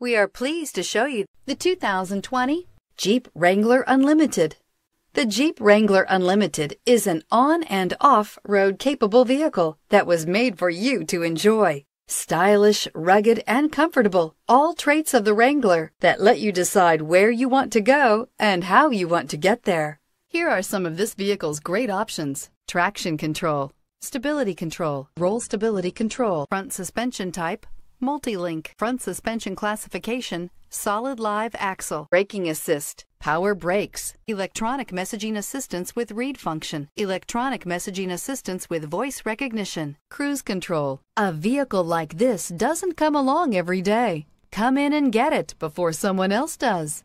We are pleased to show you the 2020 Jeep Wrangler Unlimited. The Jeep Wrangler Unlimited is an on and off road capable vehicle that was made for you to enjoy. Stylish, rugged, and comfortable, all traits of the Wrangler that let you decide where you want to go and how you want to get there. Here are some of this vehicle's great options. Traction control, stability control, roll stability control, front suspension type, multi-link, front suspension classification, solid live axle, braking assist, power brakes, electronic messaging assistance with read function, electronic messaging assistance with voice recognition, cruise control. A vehicle like this doesn't come along every day. Come in and get it before someone else does.